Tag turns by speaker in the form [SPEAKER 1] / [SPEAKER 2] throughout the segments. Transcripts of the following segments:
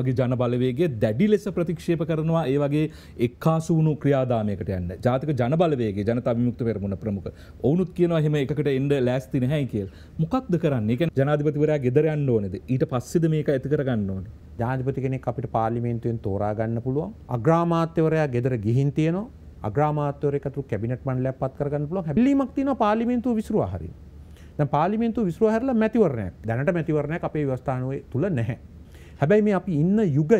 [SPEAKER 1] මගේ ජන බලවේගේ දැඩි ලෙස ප්‍රතික්ෂේප කරනවා ඒ වගේ එක්කාසු වුණු ක්‍රියාදාමයකට යන්න. ජාතික ජන බලවේගේ ජනතා විමුක්ත පෙරමුණ ප්‍රමුඛ. ඔවුනුත් කියනවා එහෙම එකකට එන්න ලෑස්ති නැහැයි කියලා. මොකක්ද කරන්නේ? ඒ කියන්නේ ජනාධිපතිවරයා ගෙදර යන්න ඕනේද? ඊට පස්සේද මේක ඇති කරගන්න ඕනේ? ජනාධිපති
[SPEAKER 2] කෙනෙක් අපිට පාර්ලිමේන්තුවෙන් තෝරා ගන්න පුළුවන්. අග්‍රාමාත්‍යවරයා ගෙදර ගිහින් තියෙනවා. අග්‍රාමාත්‍යවරයා එකතු කැබිනට් මණ්ඩලයක් පත් කරගන්න පුළුවන්. හැබැයිමක් තියෙනවා පාර්ලිමේන්තුව විසිරුවා හරින්න. දැන් පාර්ලිමේන්තුව විසිරුවා හැරලා මැතිවරණයක්. දැනට මැතිවරණයක් අපේ ව්‍යවස්ථානුවේ තුල නැහැ. හැබැයි මේ අපි ඉන්න යුගය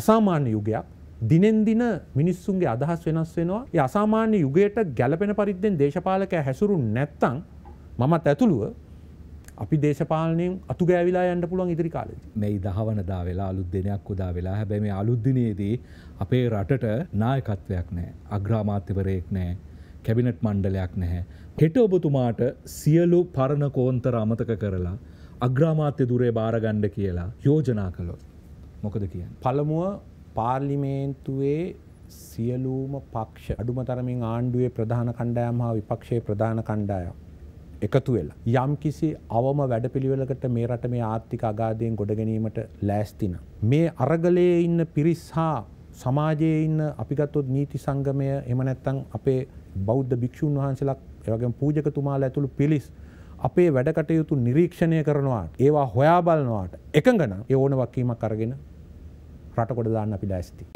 [SPEAKER 2] අසාමාන්‍ය යුගයක් දිනෙන් දින මිනිස්සුන්ගේ අදහස් වෙනස් වෙනවා. ඒ අසාමාන්‍ය යුගයට ගැළපෙන පරිද්දෙන් දේශපාලකයා හැසුරු නැත්තම් මමත් ඇතුළුව අපි දේශපාලනයෙන් අතුගෑවිලා යන්න පුළුවන් ඉදිරි කාලෙදී.
[SPEAKER 1] මේ දහවනදා වෙලා අලුත් දිනයක් උදා වෙලා හැබැයි මේ අලුත් දිනේදී අපේ රටට නායකත්වයක් නැහැ. අග්‍රාමාත්‍යවරයෙක් නැහැ. කැබිනට් මණ්ඩලයක් නැහැ. හෙට ඔබතුමාට සියලු පරණ කෝන්තර අමතක කරලා අග්‍රාමාත්‍ය දුරේ බාරගණ්ඩ කියලා යෝජනා කළොත්
[SPEAKER 2] මොකද කියන්න. පළමුුව පාර්ලිමේන්තුවේ සියලූම පක්ෂ අඩුම තරමින් ආණ්ඩුවේ ප්‍රධාන කණ්ඩායම් හා විපක්ෂයේ ප්‍රධාන කණ්ඩායම් එකතු වෙලා. යම් කිසි අවම වැඩපිළිවෙලකට මේ රට මේ ආර්ථික අගාධයෙන් ගොඩගැනීමට ලෑස්තින. මේ අරගලයේ ඉන්න පිරිස් හා සමාජයේ ඉන්න අපිගත්තොත් නීති සංගමය එම නැත්තං අපේ බෞද්ධ භික්‍ෂූන් වහන්සලක් එවගේ පූජකතුමාල ඇතුළු පිළිස් අපේ වැඩකටයුතු නිරීක්ෂණය කරනවාට ඒවා හොයා බලනවාට එකඟන ඒ ඕන වක්කීමක් කරගෙන රටකොට දාන්න අපි ලෑස්ති.